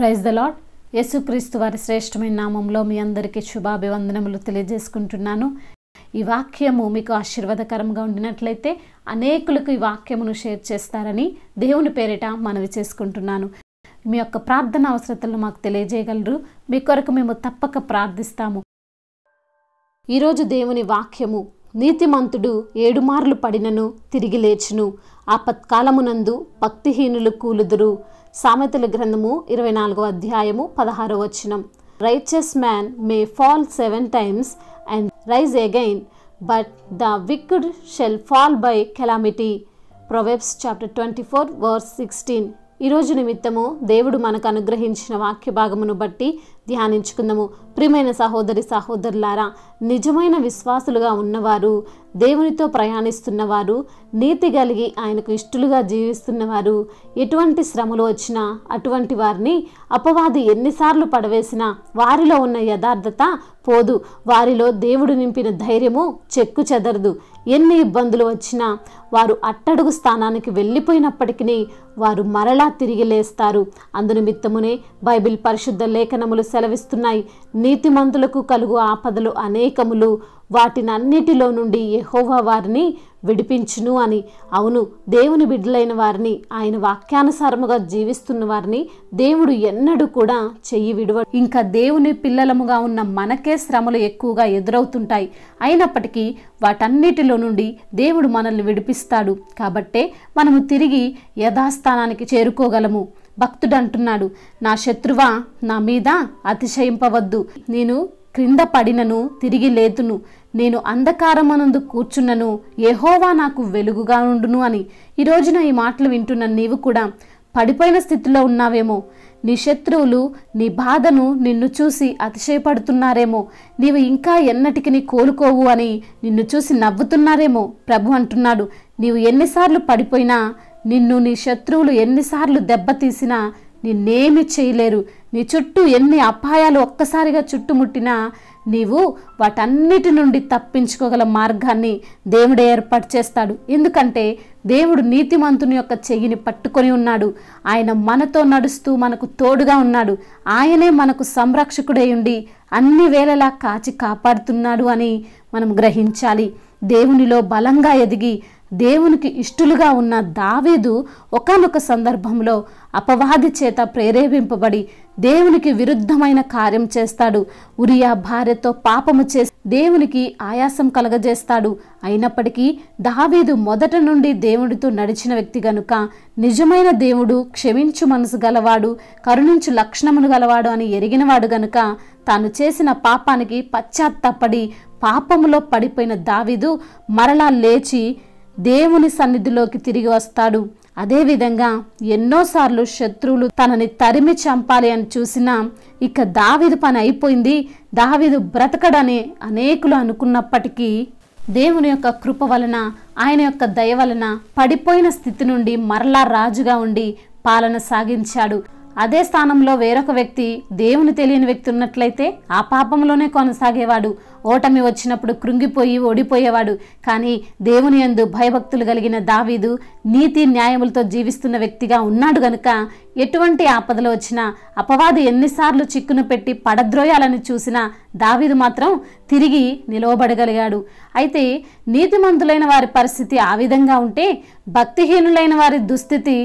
praise the lord యేసుక్రీస్తు వారి శ్రేష్టమైన నామంలో మీ అందరికీ శుభాభివందనములు తెలియజేసుకుంటున్నాను ఈ వాక్యము మీకు ఆశీర్వాదకరంగా ఉండినట్లయితే అనేకులకు ఈ వాక్యమును షేర్ చేస్తారని దేవుని పేరిట మనవి చేసుకుంటున్నాను మీ యొక్క ప్రార్థన అవసరతలను మాకు తెలియజేయగలరు మీ కొరకు మేము తప్పక ప్రార్థిస్తాము ఈరోజు దేవుని వాక్యము నీతిమంతుడు ఏడుమార్లు పడినను తిరిగి లేచును ఆపత్కాలమునందు భక్తిహీనులు కూలుదురు సామెతల గ్రంథము ఇరవై నాలుగో అధ్యాయము పదహారో వచ్చినం righteous man may fall seven times and rise again but the wicked shall fall by calamity proverbs chapter twenty four verse sixteen ఈరోజు నిమిత్తము దేవుడు మనకు అనుగ్రహించిన వాక్య భాగమును బట్టి ధ్యానించుకుందాము ప్రియమైన సహోదరి సహోదరులారా నిజమైన విశ్వాసులుగా ఉన్నవారు దేవునితో ప్రయాణిస్తున్నవారు నీతి కలిగి ఆయనకు ఇష్టలుగా జీవిస్తున్నవారు ఎటువంటి శ్రమలు వచ్చినా అటువంటి వారిని అపవాది ఎన్నిసార్లు పడవేసినా వారిలో ఉన్న యథార్థత పోదు వారిలో దేవుడు నింపిన ధైర్యము చెక్కు చెదరదు ఎన్ని ఇబ్బందులు వచ్చినా వారు అట్టడుగు స్థానానికి వెళ్ళిపోయినప్పటికీ వారు మరలా తిరిగి లేస్తారు అందునిమిత్తమునే బైబిల్ పరిశుద్ధ లేఖనములు సెలవిస్తున్నాయి నీతిమంతులకు కలుగు ఆపదలు అనేకములు వాటినన్నిటిలో నుండి యహోవా వారిని విడిపించును అని అవును దేవుని బిడ్డలైన వారిని ఆయన వాక్యానుసారముగా జీవిస్తున్న వారిని దేవుడు ఎన్నడూ కూడా చెయ్యి విడవ ఇంకా దేవుని పిల్లలముగా ఉన్న మనకే శ్రమలు ఎక్కువగా ఎదురవుతుంటాయి అయినప్పటికీ వాటన్నిటిలో నుండి దేవుడు మనల్ని విడిపిస్తాడు కాబట్టే మనము తిరిగి యథాస్ స్థానానికి చేరుకోగలము భక్తుడు అంటున్నాడు నా శత్రువా నా మీద అతిశయింపవద్దు నేను క్రింద పడినను తిరిగి లేతును నేను అంధకారమనందు కూర్చున్నను ఏహోవా నాకు వెలుగుగా ఉండును అని ఈరోజున ఈ మాటలు వింటున్న నీవు కూడా పడిపోయిన స్థితిలో ఉన్నావేమో నీ శత్రువులు నీ బాధను నిన్ను చూసి అతిశయపడుతున్నారేమో నీవు ఇంకా ఎన్నటికి నీ కోలుకోవు అని నిన్ను చూసి నవ్వుతున్నారేమో ప్రభు అంటున్నాడు నీవు ఎన్నిసార్లు పడిపోయినా నిన్ను నీ శత్రువులు ఎన్నిసార్లు దెబ్బతీసినా నిన్నేమి చేయలేరు నీ చుట్టూ ఎన్ని అపాయాలు ఒక్కసారిగా చుట్టుముట్టినా నీవు వాటన్నిటి నుండి తప్పించుకోగల మార్గాన్ని దేవుడే ఏర్పాటు చేస్తాడు ఎందుకంటే దేవుడు నీతిమంతుని యొక్క చెయ్యిని పట్టుకొని ఉన్నాడు ఆయన మనతో నడుస్తూ మనకు తోడుగా ఉన్నాడు ఆయనే మనకు సంరక్షకుడై ఉండి అన్ని వేళలా కాచి కాపాడుతున్నాడు అని మనం గ్రహించాలి దేవునిలో బలంగా ఎదిగి దేవునికి ఇష్టలుగా ఉన్న దావీదు ఒకనొక సందర్భంలో అపవాది చేత ప్రేరేపింపబడి దేవునికి విరుద్ధమైన కార్యం చేస్తాడు ఉరియా భార్యతో పాపము చేసి దేవునికి ఆయాసం కలగజేస్తాడు అయినప్పటికీ దావీదు మొదట నుండి దేవుడితో నడిచిన వ్యక్తి గనుక నిజమైన దేవుడు క్షమించు మనసు గలవాడు కరుణించు లక్షణమును గలవాడు అని ఎరిగినవాడు గనుక తాను చేసిన పాపానికి పశ్చాత్తపడి పాపములో పడిపోయిన దావీదు మరలా లేచి దేవుని సన్నిధిలోకి తిరిగి వస్తాడు అదేవిధంగా ఎన్నోసార్లు శత్రువులు తనని తరిమి చంపాలి అని చూసినా ఇక దావిదు పని అయిపోయింది దావిదు బ్రతకడని అనేకులు అనుకున్నప్పటికీ దేవుని యొక్క కృప వలన ఆయన యొక్క దయ వలన పడిపోయిన స్థితి నుండి మరలా రాజుగా ఉండి పాలన సాగించాడు అదే స్థానంలో వేరొక వ్యక్తి దేవుని తెలియని వ్యక్తి ఉన్నట్లయితే ఆ పాపంలోనే కొనసాగేవాడు ఓటమి వచ్చినప్పుడు కృంగిపోయి ఓడిపోయేవాడు కానీ దేవుని యందు భయభక్తులు కలిగిన దావీదు నీతి న్యాయములతో జీవిస్తున్న వ్యక్తిగా ఉన్నాడు గనుక ఎటువంటి ఆపదలు వచ్చినా అపవాది ఎన్నిసార్లు చిక్కును పెట్టి పడద్రోయాలని చూసినా దావీదు మాత్రం తిరిగి నిలవబడగలిగాడు అయితే నీతిమంతులైన వారి పరిస్థితి ఆ విధంగా ఉంటే భక్తిహీనులైన వారి దుస్థితి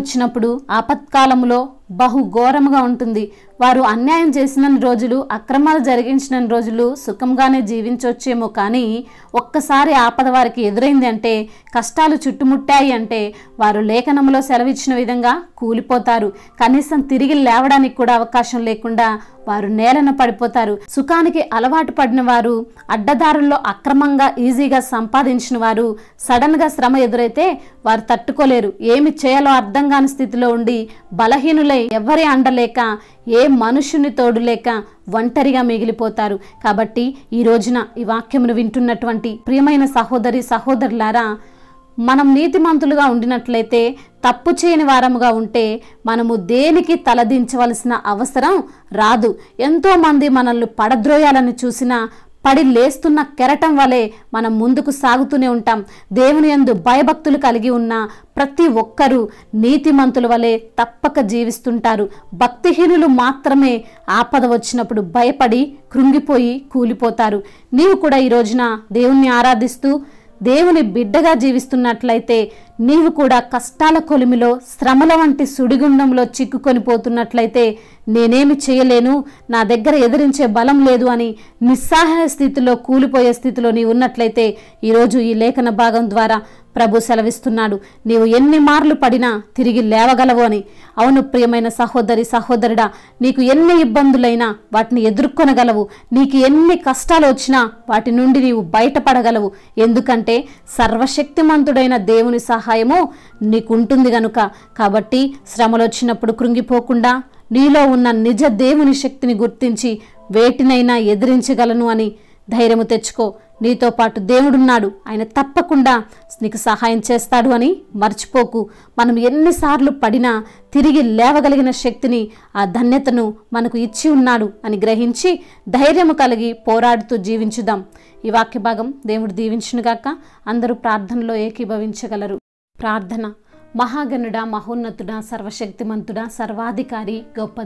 వచ్చినప్పుడు ఆపత్కాలంలో బహు ఘోరముగా ఉంటుంది వారు అన్యాయం చేసిన రోజులు అక్రమాలు జరిగించిన రోజులు సుఖంగానే జీవించవచ్చేమో కానీ ఒక్కసారి ఆపద వారికి ఎదురైంది అంటే కష్టాలు చుట్టుముట్టాయి అంటే వారు లేఖనంలో సెలవిచ్చిన విధంగా కూలిపోతారు కనీసం తిరిగి లేవడానికి కూడా అవకాశం లేకుండా వారు నేలన పడిపోతారు సుఖానికి అలవాటు పడిన వారు అడ్డదారుల్లో అక్రమంగా ఈజీగా సంపాదించిన వారు సడన్గా శ్రమ ఎదురైతే వారు తట్టుకోలేరు ఏమి చేయాలో అర్థం కాని స్థితిలో ఉండి బలహీనులై ఎవరి అండలేక ఏ మనుషుని తోడులేక ఒంటరిగా మిగిలిపోతారు కాబట్టి ఈ రోజున ఈ వాక్యమును వింటున్నటువంటి ప్రియమైన సహోదరి సహోదరులారా మనం నీతిమంతులుగా ఉండినట్లయితే తప్పు చేయని వారముగా ఉంటే మనము దేనికి తలదించవలసిన అవసరం రాదు ఎంతోమంది మనల్ని పడద్రోయాలని చూసినా పడి లేస్తున్న కెరటం వలె మనం ముందుకు సాగుతూనే ఉంటాం దేవుని ఎందు భయభక్తులు కలిగి ఉన్న ప్రతి ఒక్కరూ నీతిమంతుల వలె తప్పక జీవిస్తుంటారు భక్తిహీనులు మాత్రమే ఆపద వచ్చినప్పుడు భయపడి కృంగిపోయి కూలిపోతారు నీవు కూడా ఈ రోజున దేవుణ్ణి ఆరాధిస్తూ దేవుని బిడ్డగా జీవిస్తున్నట్లయితే నీవు కూడా కష్టాల కొలిమిలో శ్రమల వంటి సుడిగుండంలో చిక్కుకొని పోతున్నట్లయితే నేనేమి చేయలేను నా దగ్గర ఎదిరించే బలం లేదు అని నిస్సహాయ స్థితిలో కూలిపోయే స్థితిలో నీవు ఉన్నట్లయితే ఈరోజు ఈ లేఖన భాగం ద్వారా ప్రభు సెలవిస్తున్నాడు నీవు ఎన్ని మార్లు పడినా తిరిగి లేవగలవు అని అవును ప్రియమైన సహోదరి సహోదరుడా నీకు ఎన్ని ఇబ్బందులైనా వాటిని ఎదుర్కొనగలవు నీకు ఎన్ని కష్టాలు వచ్చినా వాటి నుండి నీవు బయటపడగలవు ఎందుకంటే సర్వశక్తిమంతుడైన దేవుని సహా సహాయము నీకుంటుంది గనుక కాబట్టి శ్రమలు వచ్చినప్పుడు కృంగిపోకుండా నీలో ఉన్న నిజ దేవుని శక్తిని గుర్తించి వేటినైనా ఎదిరించగలను అని ధైర్యము తెచ్చుకో నీతో పాటు దేవుడున్నాడు ఆయన తప్పకుండా నీకు సహాయం చేస్తాడు అని మర్చిపోకు మనం ఎన్నిసార్లు పడినా తిరిగి లేవగలిగిన శక్తిని ఆ ధన్యతను మనకు ఇచ్చి ఉన్నాడు అని గ్రహించి ధైర్యము కలిగి పోరాడుతూ జీవించుదాం ఈ వాక్య భాగం దేవుడు దీవించునుగాక అందరూ ప్రార్థనలో ఏకీభవించగలరు ప్రార్థన మహాగణుడ మహోన్నతుడ సర్వశక్తిమంతుడ సర్వాధికారి గొప్ప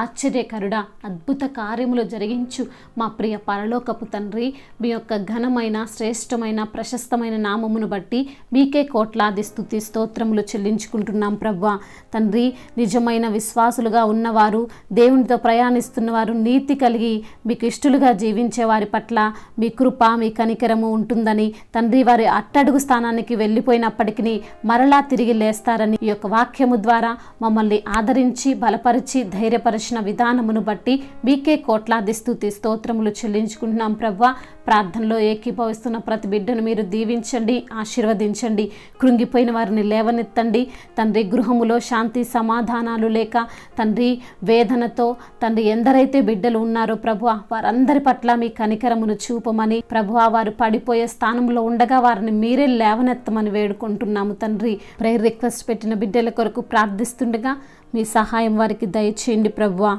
ఆశ్చర్యకరుడ అద్భుత కార్యములు జరిగించు మా ప్రియ పరలోకపు తండ్రి మీ యొక్క ఘనమైన శ్రేష్టమైన ప్రశస్తమైన నామమును బట్టి మీకే కోట్లాది స్థుతి స్తోత్రములు చెల్లించుకుంటున్నాం ప్రభ్వ తండ్రి నిజమైన విశ్వాసులుగా ఉన్నవారు దేవునితో ప్రయాణిస్తున్నవారు నీతి కలిగి మీకు ఇష్టలుగా జీవించే వారి పట్ల మీ కృప మీ కనికరము ఉంటుందని తండ్రి వారి అట్టడుగు స్థానానికి వెళ్ళిపోయినప్పటికీ మరలా తిరిగి లేస్తారని ఈ యొక్క వాక్యము ద్వారా మమ్మల్ని ఆదరించి బలపరిచి ధైర్యపరిచిన విధానమును బట్టి మీకే కోట్లాది స్థుతి స్తోత్రములు చెల్లించుకుంటున్నాం ప్రవ్వ ప్రార్థనలో ఏకీభవిస్తున్న ప్రతి బిడ్డను మీరు దీవించండి ఆశీర్వదించండి కృంగిపోయిన వారిని లేవనెత్తండి తండ్రి గృహములో శాంతి సమాధానాలు లేక తండ్రి వేదనతో తండ్రి ఎందరైతే బిడ్డలు ఉన్నారో ప్రభు వారందరి పట్ల మీ కనికరమును చూపమని ప్రభు వారు పడిపోయే స్థానంలో ఉండగా వారిని మీరే లేవనెత్తమని వేడుకుంటున్నాము తండ్రి ప్రేర రిక్వెస్ట్ పెట్టిన బిడ్డల కొరకు ప్రార్థిస్తుండగా మీ సహాయం వారికి దయచేయండి ప్రభువా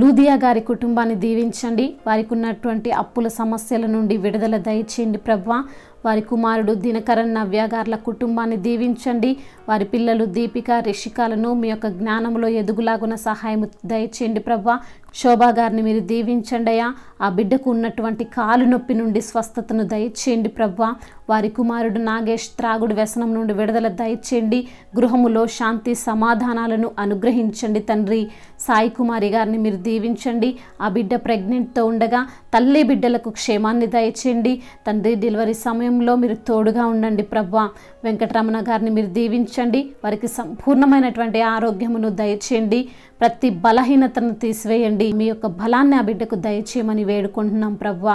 లూదియా గారి కుటుంబాన్ని దీవించండి వారికి ఉన్నటువంటి అప్పుల సమస్యల నుండి విడుదల దయచేయండి ప్రభా వారి కుమారుడు దినకరణ్ నవ్యాగార్ల కుటుంబాన్ని దీవించండి వారి పిల్లలు దీపిక రిషికాలను మీ యొక్క జ్ఞానంలో ఎదుగులాగున సహాయం దయచేయండి ప్రభా శోభా గారిని మీరు దీవించండి అయ్యా ఆ బిడ్డకు ఉన్నటువంటి కాలు నొప్పి నుండి స్వస్థతను దయచేయండి ప్రభా వారి కుమారుడు నాగేష్ త్రాగుడు వ్యసనం నుండి విడుదల దయచేయండి గృహములో శాంతి సమాధానాలను అనుగ్రహించండి తండ్రి సాయి కుమారి గారిని మీరు దీవించండి ఆ బిడ్డ ప్రెగ్నెంట్తో ఉండగా తల్లి బిడ్డలకు క్షేమాన్ని దయచేయండి తండ్రి డెలివరీ సమయంలో మీరు తోడుగా ఉండండి ప్రభా వెంకటరమణ గారిని మీరు దీవించండి వారికి సంపూర్ణమైనటువంటి ఆరోగ్యమును దయచేయండి ప్రతి బలహీనతను తీసివేయండి చేయండి మీ యొక్క బలాన్ని ఆ బిడ్డకు దయచేయమని వేడుకుంటున్నాం ప్రవ్వ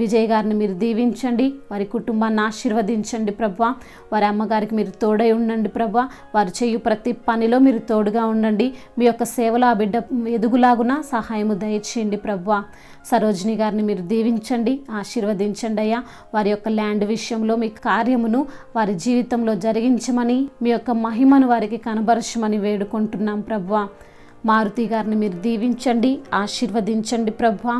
విజయ్ గారిని మీరు దీవించండి వారి కుటుంబాన్ని ఆశీర్వదించండి ప్రవ్వ వారి అమ్మగారికి మీరు తోడై ఉండండి ప్రవ్వ వారు చేయు ప్రతి పనిలో మీరు తోడుగా ఉండండి మీ యొక్క సేవలో ఆ బిడ్డ ఎదుగులాగున సహాయము దయచేయండి ప్రవ్వ సరోజిని గారిని మీరు దీవించండి ఆశీర్వదించండి అయ్యా వారి యొక్క ల్యాండ్ విషయంలో మీ కార్యమును వారి జీవితంలో జరిగించమని మీ యొక్క మహిమను వారికి కనబరచమని వేడుకుంటున్నాం ప్రవ్వ మారుతి గారిని మీరు దీవించండి ఆశీర్వదించండి ప్రభు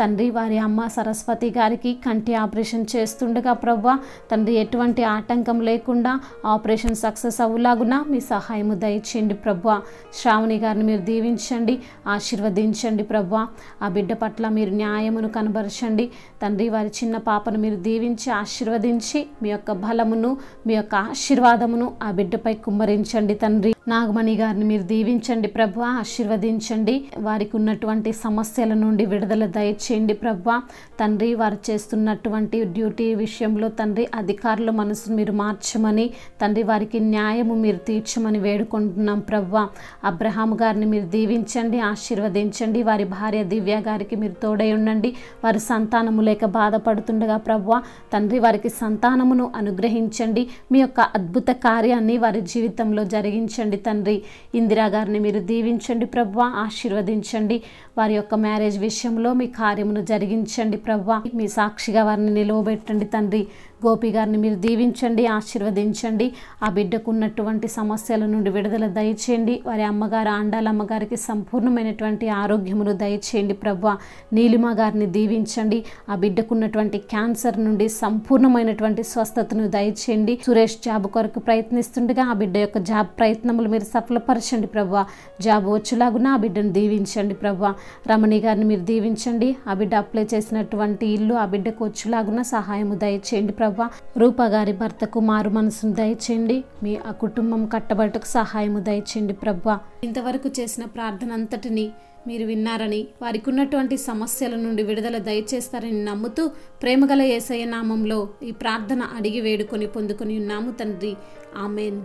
తండ్రి వారి అమ్మ సరస్వతి గారికి కంటి ఆపరేషన్ చేస్తుండగా ప్రభు తండ్రి ఎటువంటి ఆటంకం లేకుండా ఆపరేషన్ సక్సెస్ అవ్వలాగున మీ సహాయము దయచేయండి ప్రభు శ్రావణి గారిని మీరు దీవించండి ఆశీర్వదించండి ప్రభు ఆ బిడ్డ పట్ల మీరు న్యాయమును కనబరచండి తండ్రి వారి చిన్న పాపను మీరు దీవించి ఆశీర్వదించి మీ యొక్క బలమును మీ యొక్క ఆశీర్వాదమును ఆ బిడ్డపై కుమ్మరించండి తండ్రి నాగమణి గారిని మీరు దీవించండి ప్రభు ఆశీర్వదించండి వారికి ఉన్నటువంటి సమస్యల నుండి విడుదల దయచేయండి ప్రభు తండ్రి వారు చేస్తున్నటువంటి డ్యూటీ విషయంలో తండ్రి అధికారుల మనసును మీరు మార్చమని తండ్రి వారికి న్యాయము మీరు తీర్చమని వేడుకుంటున్నాం ప్రభు అబ్రహాం గారిని మీరు దీవించండి ఆశీర్వదించండి వారి భార్య దివ్య గారికి మీరు తోడై ఉండండి వారి సంతానము లేక బాధపడుతుండగా ప్రభు తండ్రి వారికి సంతానమును అనుగ్రహించండి మీ యొక్క అద్భుత కార్యాన్ని వారి జీవితంలో జరిగించండి తండ్రి ఇందిరాగారిని మీరు దీవించండి ప్రభు ఆశీర్వదించండి వారి యొక్క మ్యారేజ్ విషయంలో మీ కార్యమును జరిగించండి ప్రభు మీ సాక్షిగా వారిని నిలవబెట్టండి తండ్రి గోపి గారిని మీరు దీవించండి ఆశీర్వదించండి ఆ బిడ్డకు ఉన్నటువంటి సమస్యల నుండి విడుదల దయచేయండి వారి అమ్మగారు ఆండాల అమ్మగారికి సంపూర్ణమైనటువంటి ఆరోగ్యమును దయచేయండి ప్రభు నీలిమ గారిని దీవించండి ఆ బిడ్డకు ఉన్నటువంటి క్యాన్సర్ నుండి సంపూర్ణమైనటువంటి స్వస్థతను దయచేయండి సురేష్ జాబ్ కొరకు ప్రయత్నిస్తుండగా ఆ బిడ్డ యొక్క జాబ్ ప్రయత్నములు మీరు సఫలపరచండి ప్రభు జాబ్ వచ్చేలాగున ఆ బిడ్డను దీవించండి ప్రభు రమణి గారిని మీరు దీవించండి ఆ బిడ్డ అప్లై చేసినటువంటి ఇల్లు ఆ బిడ్డకు వచ్చేలాగున సహాయము దయచేయండి ప్రభు ప్రభ రూపగారి భర్తకు మారు మనసును దయచేయండి మీ ఆ కుటుంబం కట్టబడటకు సహాయము దయచేయండి ప్రభ ఇంతవరకు చేసిన ప్రార్థన అంతటిని మీరు విన్నారని వారికి ఉన్నటువంటి సమస్యల నుండి విడుదల దయచేస్తారని నమ్ముతూ ప్రేమగల ఏసయ్య నామంలో ఈ ప్రార్థన అడిగి వేడుకొని పొందుకొని ఉన్నాము తండ్రి ఆమెన్